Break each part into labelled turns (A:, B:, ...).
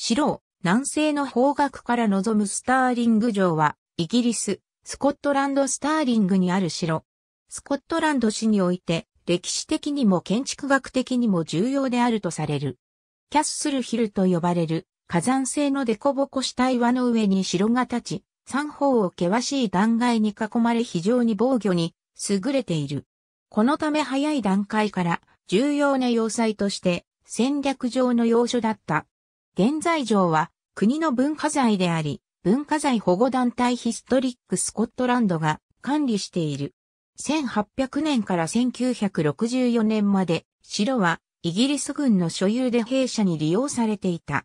A: 白、南西の方角から望むスターリング城は、イギリス、スコットランドスターリングにある城。スコットランド市において、歴史的にも建築学的にも重要であるとされる。キャッスルヒルと呼ばれる、火山性の凸凹した岩の上に城が立ち、三方を険しい断崖に囲まれ非常に防御に優れている。このため早い段階から重要な要塞として戦略上の要所だった現在城は国の文化財であり、文化財保護団体ヒストリックスコットランドが管理している。1800年から1964年まで城はイギリス軍の所有で弊社に利用されていた。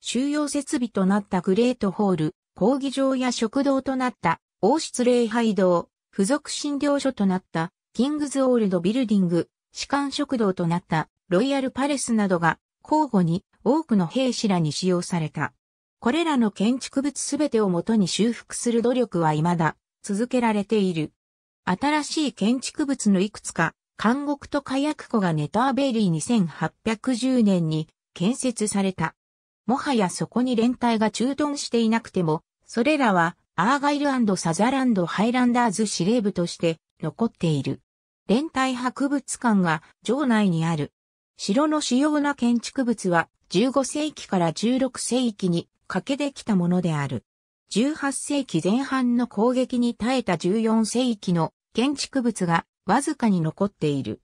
A: 収容設備となったグレートホール、講義場や食堂となった王室礼拝堂、付属診療所となったキングズオールドビルディング、士官食堂となったロイヤルパレスなどが交互に多くの兵士らに使用された。これらの建築物すべてをもとに修復する努力は未だ続けられている。新しい建築物のいくつか、監獄と火薬庫がネターベリー2810年に建設された。もはやそこに連隊が駐屯していなくても、それらはアーガイルサザランドハイランダーズ司令部として残っている。連隊博物館が城内にある。城の主要な建築物は15世紀から16世紀にかけてきたものである。18世紀前半の攻撃に耐えた14世紀の建築物がわずかに残っている。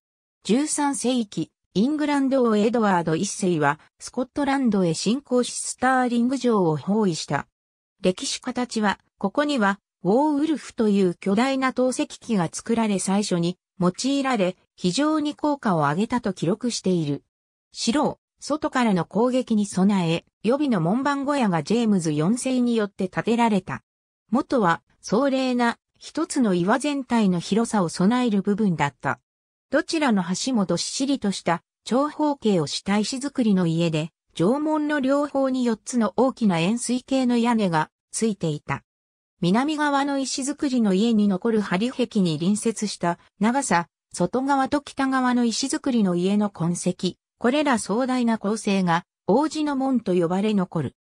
A: 13世紀、イングランド王エドワード1世はスコットランドへ侵攻しスターリング城を包囲した。歴史家たちは、ここにはウォーウルフという巨大な投石機が作られ最初に用いられ非常に効果を上げたと記録している。白、外からの攻撃に備え、予備の門番小屋がジェームズ4世によって建てられた。元は、壮麗な、一つの岩全体の広さを備える部分だった。どちらの橋もどっしりとした長方形をした石造りの家で、縄文の両方に4つの大きな円錐形の屋根がついていた。南側の石造りの家に残る張壁に隣接した長さ、外側と北側の石造りの家の痕跡、これら壮大な構成が王子の門と呼ばれ残る。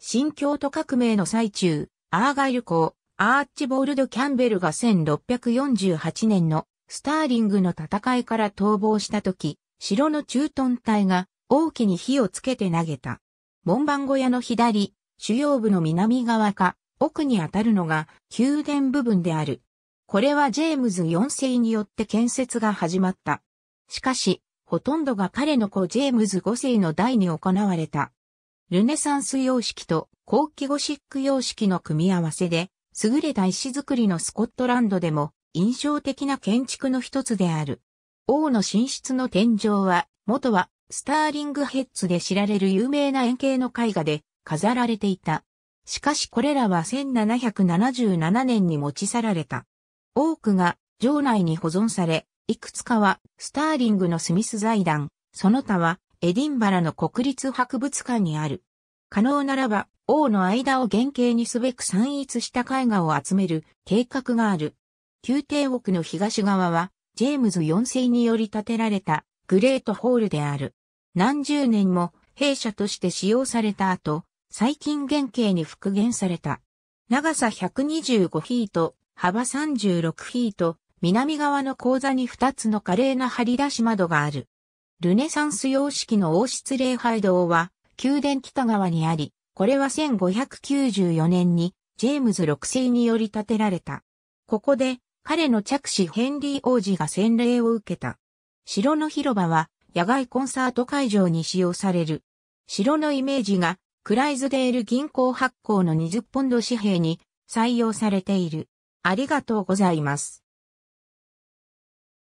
A: 新京都革命の最中、アーガイル公、アーチボールド・キャンベルが1648年のスターリングの戦いから逃亡した時、城の駐屯隊が王家に火をつけて投げた。門番小屋の左、主要部の南側か、奥にあたるのが宮殿部分である。これはジェームズ4世によって建設が始まった。しかし、ほとんどが彼の子ジェームズ5世の代に行われた。ルネサンス様式と後期ゴシック様式の組み合わせで、優れた石造りのスコットランドでも印象的な建築の一つである。王の寝室の天井は、元はスターリングヘッズで知られる有名な円形の絵画で飾られていた。しかしこれらは1777年に持ち去られた。多くが城内に保存され、いくつかはスターリングのスミス財団、その他はエディンバラの国立博物館にある。可能ならば、王の間を原型にすべく散逸した絵画を集める計画がある。宮廷屋の東側は、ジェームズ4世により建てられたグレートホールである。何十年も弊社として使用された後、最近原型に復元された。長さ125フィート、幅36フィート、南側の口座に2つの華麗な張り出し窓がある。ルネサンス様式の王室礼拝堂は、宮殿北側にあり、これは1594年に、ジェームズ6世により建てられた。ここで、彼の着手ヘンリー王子が洗礼を受けた。城の広場は、野外コンサート会場に使用される。城のイメージが、クライズデール銀行発行の20ポンド紙幣に採用されている。ありがとうございます。